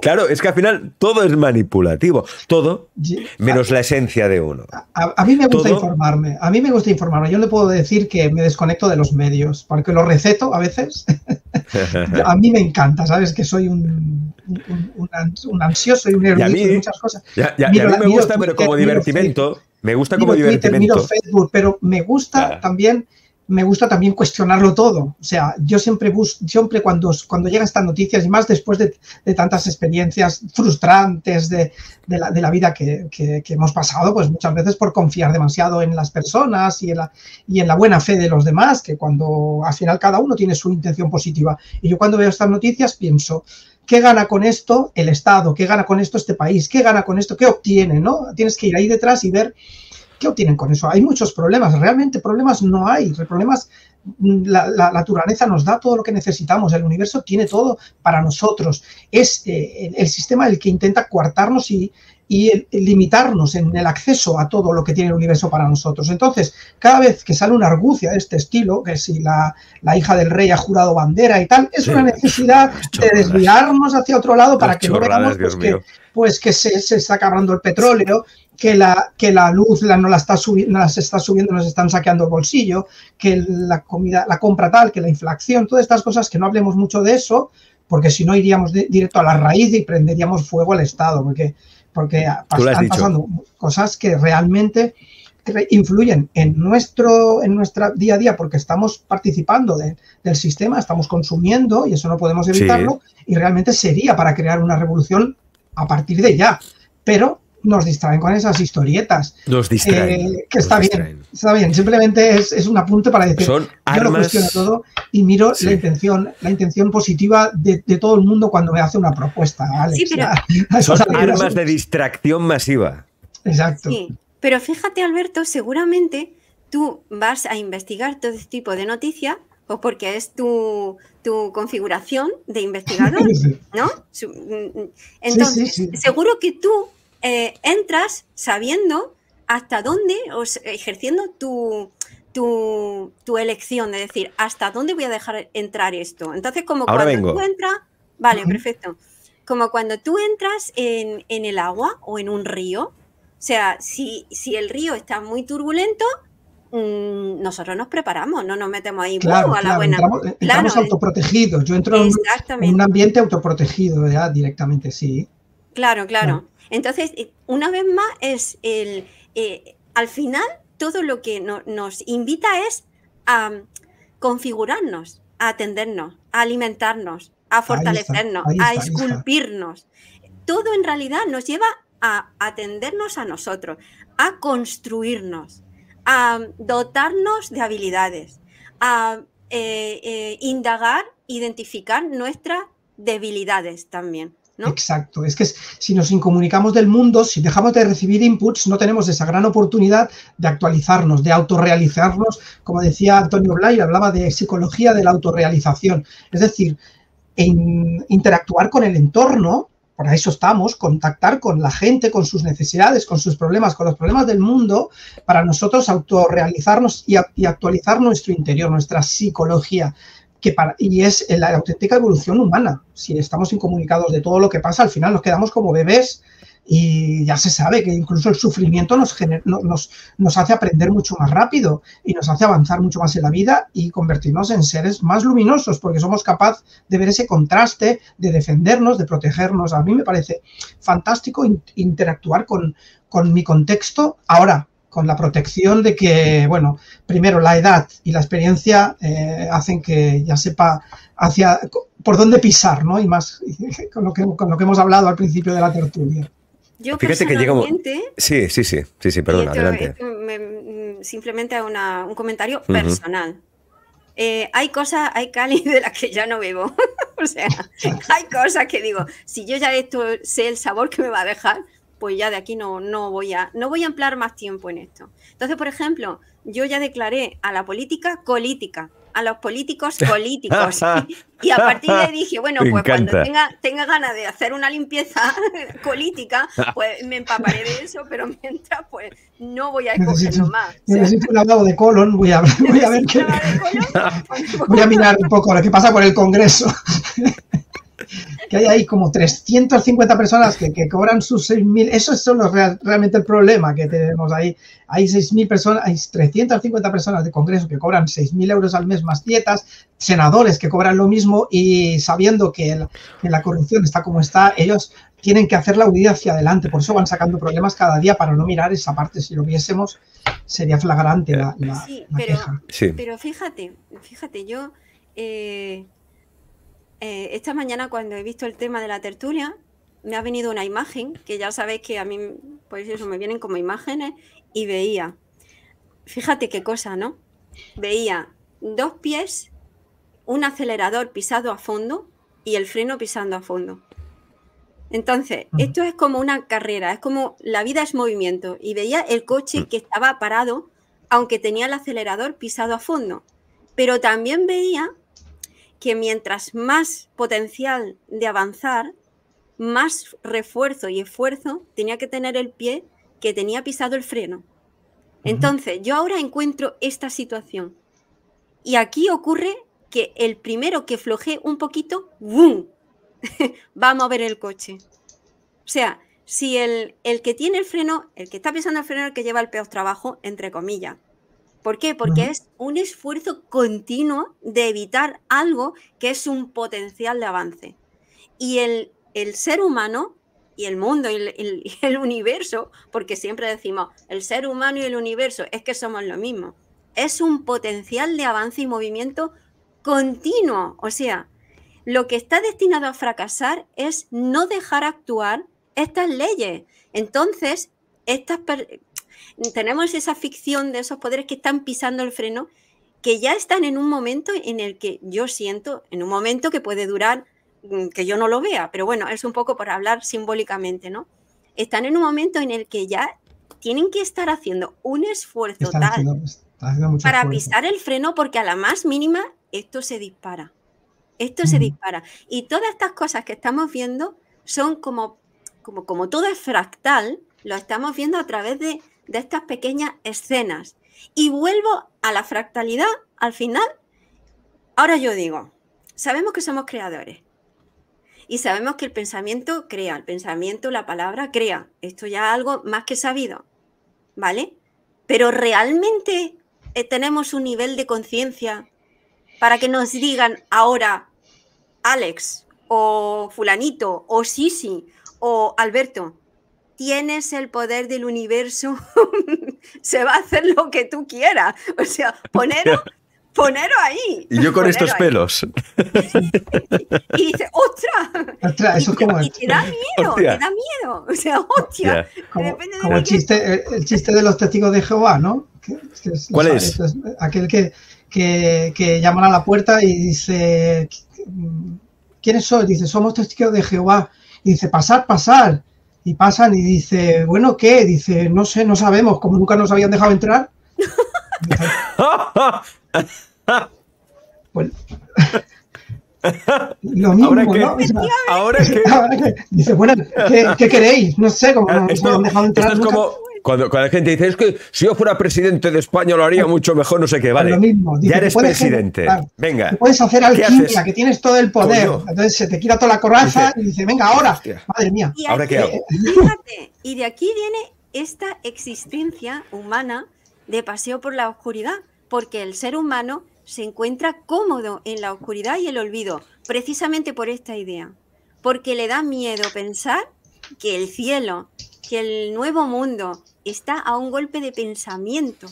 Speaker 1: Claro, es que al final todo es manipulativo, todo menos la esencia de uno.
Speaker 3: A, mí me gusta informarme, a mí me gusta informarme. Yo le puedo decir que me desconecto de los medios, porque lo receto a veces. a mí me encanta, ¿sabes? Que soy un, ansioso y un erudito y, muchas cosas. y a mí me gusta, pero como divertimento.
Speaker 1: me gusta como divertimento.
Speaker 3: Facebook, pero me gusta también me gusta también cuestionarlo todo. O sea, yo siempre busco, siempre cuando, cuando llegan estas noticias, y más después de, tantas experiencias frustrantes de, la, vida que, hemos pasado, pues muchas veces por confiar demasiado en las personas y en, la, y en la buena fe de los demás, que cuando al final cada uno tiene su intención positiva. Y yo cuando veo estas noticias pienso, ¿qué gana con esto el Estado? ¿Qué gana con esto este país? ¿Qué gana con esto? ¿Qué obtiene? ¿No? Tienes que ir ahí detrás y ver ¿Qué obtienen con eso? Hay muchos problemas, realmente problemas no hay, problemas, mm, la, naturaleza nos da todo lo que necesitamos, el universo tiene todo para nosotros, es eh, el sistema el que intenta coartarnos y y limitarnos en el acceso a todo lo que tiene el universo para nosotros. Entonces, cada vez que sale una argucia de este estilo, que si la, hija del rey ha jurado bandera y tal, es una necesidad de desviarnos hacia otro lado para que no veamos pues, que, pues se, está acabando el petróleo, que la, que la luz la, no, la está subiendo no las está subiendo, nos están saqueando el bolsillo, que la comida, la compra tal, que la inflación, todas estas cosas, que no hablemos mucho de eso, porque si no iríamos directo a la raíz y prenderíamos fuego al Estado, porque porque están pasando cosas que realmente influyen en nuestro en nuestra día a día porque estamos participando del sistema, estamos consumiendo y eso no podemos evitarlo y realmente sería para crear una revolución a partir de ya. Pero nos distraen con esas historietas. Nos eh, que está bien, está bien. Simplemente es, un apunte para decir, yo lo cuestiono todo y miro la intención, la intención positiva de, todo el mundo cuando me hace una propuesta. sí,
Speaker 1: Son armas de distracción masiva. Exacto.
Speaker 2: pero fíjate, Alberto, seguramente tú vas a investigar todo este tipo de noticias pues o porque es tu, configuración de investigador, ¿no? Mm, mm, mm. Entonces, seguro que tú eh, entras sabiendo hasta dónde, o ejerciendo tu, tu, elección de decir, hasta dónde voy a dejar entrar esto. Entonces, como cuando tú entras, vale, perfecto. Como cuando tú entras en, el agua o en un río, o sea, si, si el río está muy turbulento, mm, nosotros nos preparamos, no nos metemos ahí a la buena. Eh,
Speaker 3: autoprotegidos. Yo entro en un ambiente autoprotegido ya ah, directamente, sí.
Speaker 2: Claro, claro. Entonces, eh, una vez más, es el, eh, al final todo lo que nos invita es a configurarnos, a atendernos, a alimentarnos, a fortalecernos, a esculpirnos. Todo en realidad nos lleva a atendernos a nosotros, a construirnos, a dotarnos de habilidades, a eh, indagar, identificar nuestras debilidades también.
Speaker 3: Exacto, es que si nos incomunicamos del mundo, si dejamos de recibir inputs, no tenemos esa gran oportunidad de actualizarnos, de autorrealizarnos, como decía Antonio Blair, hablaba de psicología de la autorrealización, es decir, en interactuar con el entorno, para eso estamos, contactar con la gente, con sus necesidades, con sus problemas, con los problemas del mundo, para nosotros autorrealizarnos y, y actualizar nuestro interior, nuestra psicología que para, y es la auténtica evolución humana. Si estamos incomunicados de todo lo que pasa, al final nos quedamos como bebés y ya se sabe que incluso el sufrimiento nos, nos, nos hace aprender mucho más rápido y nos hace avanzar mucho más en la vida y convertirnos en seres más luminosos porque somos capaces de ver ese contraste, de defendernos, de protegernos. A mí me parece fantástico interactuar con, con mi contexto ahora con la protección de que, bueno, primero la edad y la experiencia eh, hacen que ya sepa hacia por dónde pisar, ¿no? Y más con lo que, hemos hablado al principio de la tertulia.
Speaker 2: Yo creo que llegamos.
Speaker 1: Sí, sí, sí, sí, sí, perdona adelante.
Speaker 2: Mm, simplemente un comentario personal. Eh, hay cosas, hay cali de las que ya no bebo. o sea, hay cosas que digo, si yo ya esto sé el sabor que me va a dejar, pues ya de aquí no, no, voy a, no voy a más tiempo en esto. Entonces, por ejemplo, yo ya declaré a la política colítica, a los políticos políticos. y a partir de ahí dije, bueno, pues cuando tenga, ganas de hacer una limpieza política, pues me empaparé de eso, pero mientras, pues no voy a escogerlo más. Necesito
Speaker 3: lavado de colon, voy a, voy a ver qué. Voy a mirar un poco lo que pasa por el Congreso que hay ahí como 350 personas que, cobran sus 6.000, eso es realmente el problema que tenemos ahí. Hay 6.000 personas, hay 350 personas de Congreso que cobran 6.000 euros al mes más dietas, senadores que cobran lo mismo y sabiendo que, la corrupción está como está, ellos tienen que hacer la huida hacia adelante, por eso van sacando problemas cada día para no mirar esa parte, si lo viésemos sería flagrante la, pero,
Speaker 1: queja.
Speaker 2: Pero fíjate, fíjate, yo... Eh, eh, esta mañana cuando he visto el tema de la tertulia, me ha venido una imagen, que ya sabéis que a mí, pues eso, me vienen como imágenes, y veía, fíjate qué cosa, ¿no? Veía dos pies, un acelerador pisado a fondo y el freno pisando a fondo. Entonces, mm. esto es como una carrera, es como la vida es movimiento. Y veía el coche mm. que estaba parado, aunque tenía el acelerador pisado a fondo. Pero también veía que mientras más potencial de avanzar, más refuerzo y esfuerzo tenía que tener el pie que tenía pisado el freno. Entonces, yo ahora encuentro esta situación. Y aquí ocurre que el primero que floje un poquito, boom va a mover el coche. O sea, si el, que tiene el freno, el que está pisando el freno, el que lleva el peor trabajo, entre comillas. ¿Por qué? Porque es un esfuerzo continuo de evitar algo que es un potencial de avance. Y el, ser humano y el mundo y el, el, universo, porque siempre decimos, el ser humano y el universo es que somos lo mismo, es un potencial de avance y movimiento continuo. O sea, lo que está destinado a fracasar es no dejar actuar estas leyes. Entonces, estas tenemos esa ficción de esos poderes que están pisando el freno, que ya están en un momento en el que yo siento, en un momento que puede durar mm, que yo no lo vea, pero bueno, es un poco por hablar simbólicamente, ¿no? Están en un momento en el que ya tienen que estar haciendo un esfuerzo tal
Speaker 3: para pisar
Speaker 2: el freno porque a la más mínima esto se dispara. Esto se dispara. Y todas estas cosas que estamos viendo son como, como, como todo es fractal, lo estamos viendo a través de, de estas pequeñas escenas. Y vuelvo a la fractalidad al final. Ahora yo digo, sabemos que somos creadores y sabemos que el pensamiento crea, el pensamiento, la palabra crea. Esto ya es algo más que sabido, ¿vale? Pero realmente eh, tenemos un nivel de conciencia para que nos digan ahora Alex o fulanito o Sisi o Alberto, tienes el poder del universo, se va a hacer lo que tú quieras. O sea, ponerlo, ahí. Y yo con estos pelos.
Speaker 1: y, dice,
Speaker 2: otra. ¡Otra! Eso es te da miedo, te da miedo. O sea, ¡hostia! Como,
Speaker 3: el, chiste, el, chiste de los testigos de Jehová, ¿no? ¿Cuál es? Aquel que, que, que llaman a la puerta y dice. Mm, ¿Quiénes sois? Dice, somos testigos de Jehová. Y dice, pasar, pasar y pasan y dice, bueno, ¿qué? Dice, no sé, no sabemos, como nunca nos habían dejado entrar. lo mismo, ¿no? ahora que... dice, bueno, ¿qué, queréis? No sé, como eh, nos
Speaker 1: habían dejado entrar. Esto como, cuando, la gente dice, es que si yo fuera presidente de España lo haría mucho mejor, no sé qué, vale. Lo mismo. ya eres presidente. Puedes hacer alquimia,
Speaker 3: que tienes todo el poder. Entonces se te quita toda la coraza y dice, venga, ahora. Madre mía.
Speaker 2: ¿Ahora qué hago? Fíjate, y de aquí viene esta existencia humana de paseo por la oscuridad, porque el ser humano se encuentra cómodo en la oscuridad y el olvido, precisamente por esta idea, porque le da miedo pensar que el cielo que el nuevo mundo está a un golpe de pensamiento.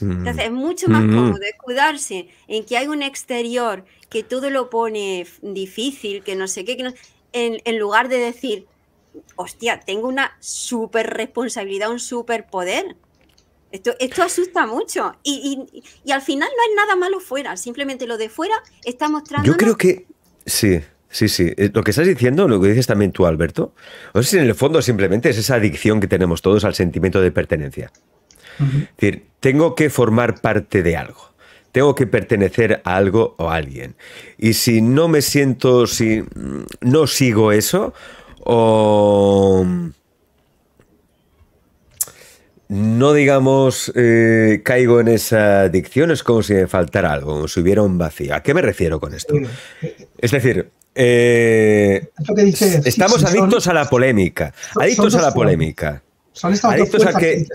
Speaker 2: Entonces es mucho más mm. cómodo escudarse en que hay un exterior que todo lo pone difícil, que no sé qué, en, lugar de decir, hostia, tengo una super responsabilidad, un superpoder. Esto, esto asusta mucho. Y, al final no hay nada malo fuera, simplemente lo de fuera está mostrando. Yo creo
Speaker 1: que. Sí. Sí, sí. Eh, lo que estás diciendo, lo que dices también tú, Alberto, o sea, en el fondo simplemente es esa adicción que tenemos todos al sentimiento de pertenencia. Es decir, tengo que formar parte de algo. Tengo que pertenecer a algo o a alguien. Y si no me siento, si no sigo eso, o no digamos eh, caigo en esa adicción, es como si me faltara algo, como si hubiera un vacío. ¿A qué me refiero con esto? Es decir, eh, estamos adictos a la polémica, adictos a la polémica.
Speaker 3: Adictos a que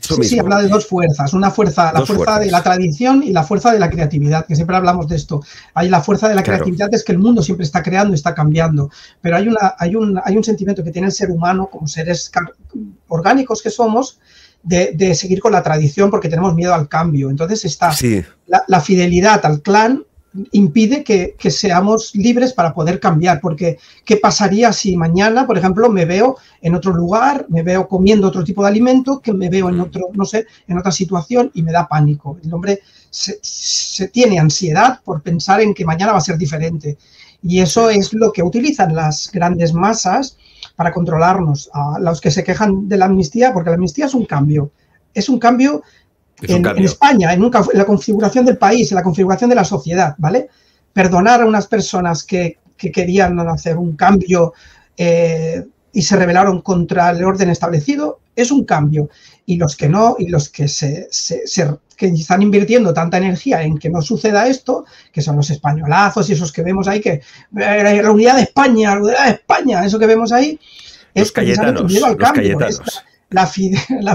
Speaker 3: sí, sí, habla de dos fuerzas. Una fuerza, la fuerza de la tradición y la fuerza de la creatividad, que siempre hablamos de esto. Hay la fuerza de la creatividad es que el mundo siempre está creando, está cambiando. Pero hay, una, hay, un, hay un sentimiento que tiene el ser humano, como seres orgánicos que somos, de, seguir con la tradición porque tenemos miedo al cambio. Entonces está la fidelidad al clan impide que, seamos libres para poder cambiar, porque ¿qué pasaría si mañana, por ejemplo, me veo en otro lugar, me veo comiendo otro tipo de alimento, que me veo en mm. otro, no sé, en otra situación y me da pánico? El hombre se, se tiene ansiedad por pensar en que mañana va a ser diferente. Y eso es lo que utilizan las grandes masas para controlarnos, a los que se quejan de la amnistía, porque la amnistía es un cambio, es un cambio en, España, en, un, la configuración del país, en la configuración de la sociedad, ¿vale? Perdonar a unas personas que, querían hacer un cambio eh, y se rebelaron contra el orden establecido es un cambio. Y los que no, y los que, se, están invirtiendo tanta energía en que no suceda esto, que son los españolazos y esos que vemos ahí, que eh, la unidad de España, la unidad de España, eso que vemos ahí, es que lleva al cambio, la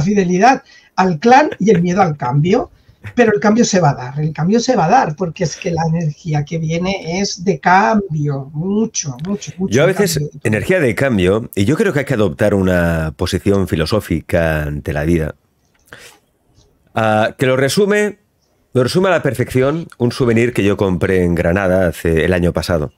Speaker 3: fidelidad al clan y el miedo al cambio, pero el cambio se va a dar, el cambio se va a dar, porque es que la energía que viene es de cambio, mucho, mucho, mucho. Yo a veces,
Speaker 1: energía de cambio, y yo creo que hay que adoptar una posición filosófica ante la vida, ah, que lo resume, lo resume a la perfección un souvenir que yo compré en Granada hace, el año pasado.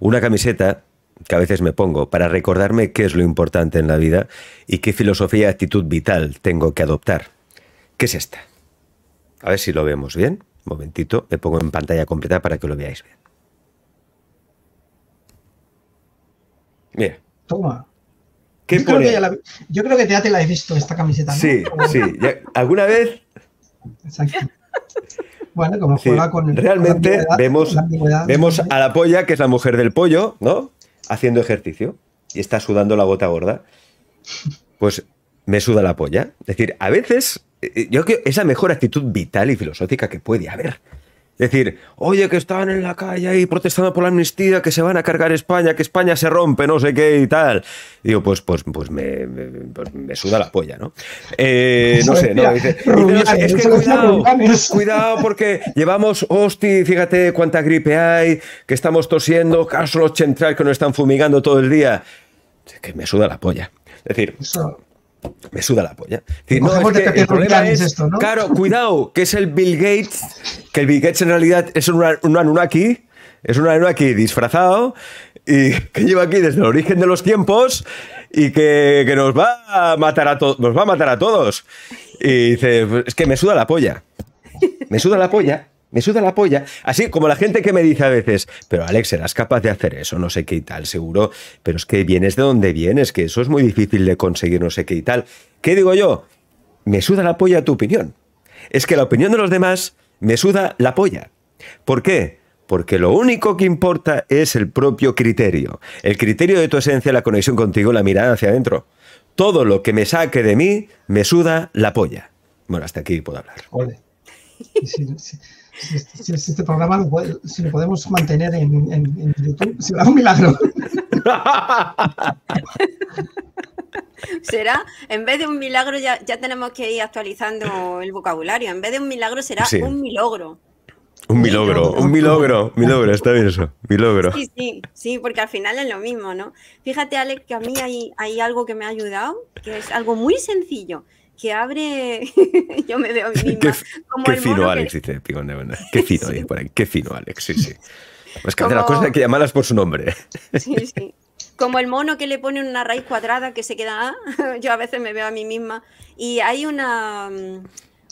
Speaker 1: Una camiseta que a veces me pongo para recordarme qué es lo importante en la vida y qué filosofía y actitud vital tengo que adoptar. ¿Qué es esta? A ver si lo vemos bien. Un momentito, me pongo en pantalla completa para que lo veáis bien. Mira. Toma. yo,
Speaker 3: Creo que ya te la he visto esta camiseta. Sí,
Speaker 1: sí. ¿Alguna vez? Bueno, como con. Realmente vemos, vemos a la polla, que es la mujer del pollo, ¿no? haciendo ejercicio y está sudando la bota gorda, pues me suda la polla. Es decir, a veces, eh, yo creo que esa mejor actitud vital y filosófica que puede haber. Decir, oye, que están en la calle ahí protestando por la amnistía, que se van a cargar España, que España se rompe, no sé qué y tal. Digo, pues, pues, pues me, pues suda la polla, ¿no? Eh, no sé, no. es que cuidado, cuidado, porque llevamos, hosti, fíjate cuánta gripe hay, que estamos tosiendo, casos centrales central que nos están fumigando todo el día. Es que me suda la polla. Es decir, me suda la polla. no, el problema es, esto, ¿no? claro, cuidado, que es el Bill Gates, que el Bill Gates en realidad es un, un Anunnaki, es un Anunnaki disfrazado y que lleva aquí desde el origen de los tiempos y que, que nos va a matar a todos, nos va a matar a todos. Y dice, es que me suda la polla. Me suda la polla me suda la polla. Así como la gente que me dice a veces, pero Alex, eras capaz de hacer eso, no sé qué y tal, seguro, pero es que vienes de donde vienes, que eso es muy difícil de conseguir, no sé qué y tal. ¿Qué digo yo? Me suda la polla tu opinión. Es que la opinión de los demás me suda la polla. ¿Por qué? Porque lo único que importa es el propio criterio. El criterio de tu esencia, la conexión contigo, la mirada hacia adentro. Todo lo que me saque de mí me suda la polla. Bueno, hasta aquí puedo hablar.
Speaker 3: sí, sí si, este programa lo, si lo podemos mantener en, YouTube, será un milagro.
Speaker 2: será, en vez de un milagro, ya, tenemos que ir actualizando el vocabulario. En vez de un milagro, será un milogro.
Speaker 1: Un milogro, un milogro, milogro, está bien eso, milogro. Sí,
Speaker 2: sí, sí, porque al final es lo mismo, ¿no? Fíjate, Alex, que a mí hay, hay algo que me ha ayudado, que es algo muy sencillo que abre. yo me veo a mí misma. Qué, fino,
Speaker 1: Alex, dice Picón de Qué fino, por ahí. Qué fino, Alex, sí, sí. Es pues que hace las cosas que llamarlas por su nombre. sí,
Speaker 2: sí. Como el mono que le pone una raíz cuadrada que se queda. yo a veces me veo a mí misma. Y hay una. Mm,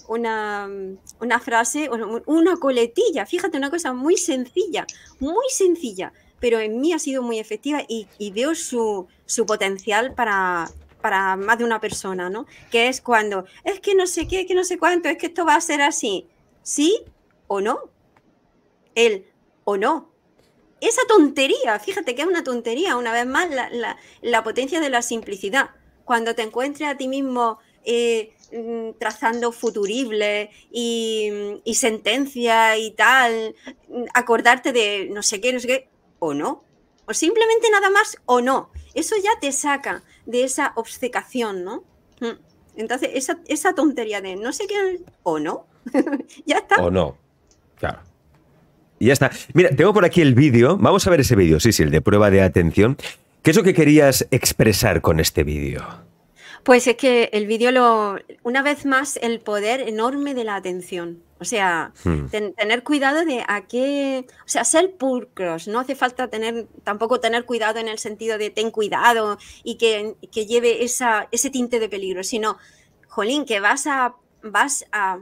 Speaker 2: una, mm, una frase, una coletilla, fíjate, una cosa muy sencilla, muy sencilla, pero en mí ha sido muy efectiva y, y veo su, su potencial para, para más de una persona, ¿no? Que es cuando, es que no sé qué, que no sé cuánto, es que esto va a ser así, sí o no, el o no. Esa tontería, fíjate que es una tontería, una vez más, la, potencia de la simplicidad. Cuando te encuentres a ti mismo eh, mm, trazando futuribles y, mm, y sentencias y tal, mm, acordarte de no sé qué, no sé qué, o no. O simplemente nada más o no. Eso ya te saca de esa obcecación, ¿no? Hmm. Entonces, esa, tontería de no sé qué, o no,
Speaker 1: ya está. O no, claro. Y ya está. Mira, tengo por aquí el vídeo. Vamos a ver ese vídeo, sí, sí, el de prueba de atención. ¿Qué es lo que querías expresar con este vídeo?
Speaker 2: Pues es que el vídeo lo. Una vez más, el poder enorme de la atención. O sea, hmm. tener cuidado de a qué, o sea, ser pulcros, no hace falta tener tampoco tener cuidado en el sentido de ten cuidado y que, que lleve esa, ese tinte de peligro, sino, jolín, que vas a, vas a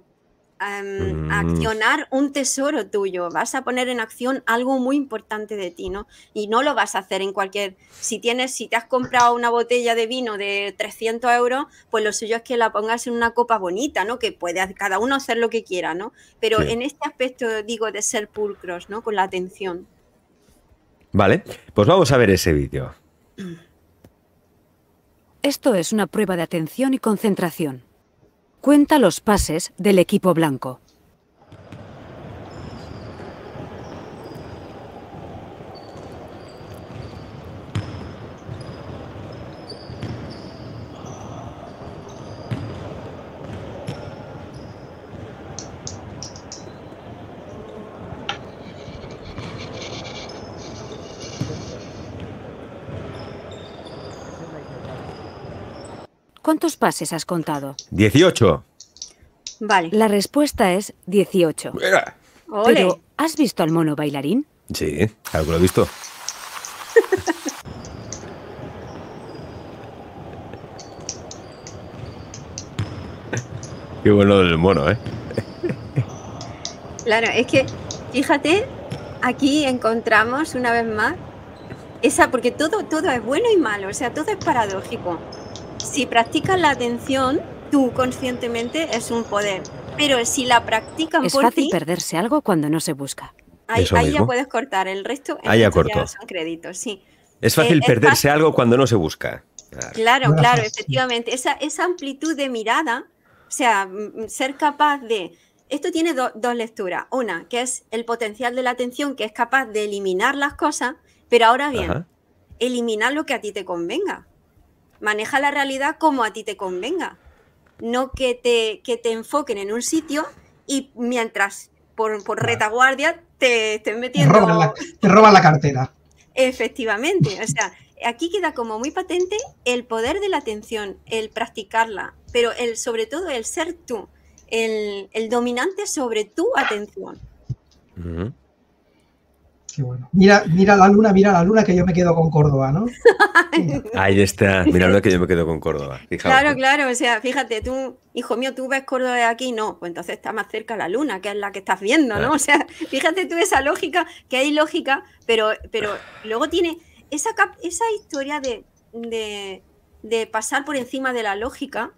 Speaker 2: Em, mm. accionar un tesoro tuyo, vas a poner en acción algo muy importante de ti, ¿no? Y no lo vas a hacer en cualquier, si tienes, si te has comprado una botella de vino de 300 euros, pues lo suyo es que la pongas en una copa bonita, ¿no? Que puede cada uno hacer lo que quiera, ¿no? Pero en este aspecto, digo, de ser pulcros, ¿no? Con la atención.
Speaker 1: Vale, pues vamos a ver ese vídeo.
Speaker 2: Esto es una prueba de atención y concentración cuenta los pases del equipo blanco. ¿Cuántos pases has contado?
Speaker 1: 18.
Speaker 2: Vale. La respuesta es 18. Mira. Pero, ¿has visto al mono bailarín?
Speaker 1: Sí, algo lo he visto. Qué bueno del mono, ¿eh?
Speaker 2: claro, es que, fíjate, aquí encontramos una vez más esa, porque todo, todo es bueno y malo, o sea, todo es paradójico si practicas la atención, tú conscientemente es un poder. Pero si la practicas es por Es fácil perderse algo cuando no se busca. Ahí, ya puedes cortar, el resto, ahí sí. Es fácil eh, perderse
Speaker 1: algo cuando no se busca.
Speaker 2: Claro, claro, efectivamente. Esa, amplitud de mirada, o sea, ser capaz de... Esto tiene dos lecturas. Una, que es el potencial de la atención, que es capaz de eliminar las cosas, pero ahora bien, eliminar lo que a ti te convenga maneja la realidad como a ti te convenga, no que te, que te enfoquen en un sitio y mientras por, retaguardia te estén metiendo...
Speaker 3: Te roban, la, cartera.
Speaker 2: Efectivamente, o sea, aquí queda como muy patente el poder de la atención, el practicarla, pero el, sobre todo el ser tú, el, dominante sobre tu atención.
Speaker 3: Mira, mira la luna, mira la luna que yo me quedo con Córdoba, ¿no?
Speaker 1: Ahí está, mira la luna que yo me quedo con Córdoba. Claro,
Speaker 2: claro, o sea, fíjate, tú, hijo mío, tú ves Córdoba de aquí, no, pues entonces está más cerca la luna, que es la que estás viendo, ¿no? O sea, fíjate tú esa lógica, que hay lógica, pero, pero luego tiene esa, esa historia de pasar por encima de la lógica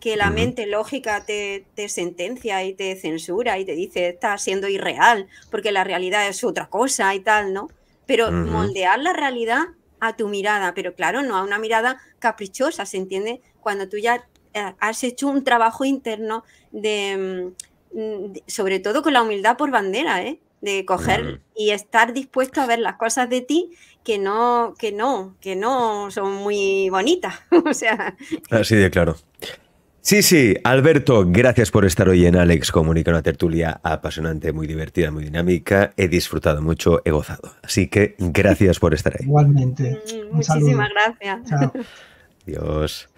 Speaker 2: que la mente lógica te, sentencia y te censura y te dice, está siendo irreal, porque la realidad es otra cosa y tal, ¿no? Pero moldear la realidad a tu mirada, pero claro, no a una mirada caprichosa, ¿se entiende? Cuando tú ya eh, has hecho un trabajo interno mm, de, sobre todo con la humildad por bandera, ¿eh? de coger y estar dispuesto a ver las cosas de ti que no, que no, que no son muy bonitas. o sea.
Speaker 1: Así de claro. Sí, sí, Alberto, gracias por estar hoy en Alex Comunica, una tertulia apasionante, muy divertida, muy dinámica. He disfrutado mucho, he gozado. Así que gracias por estar ahí. Igualmente. Mm, muchísimas gracias. Chao. Adiós.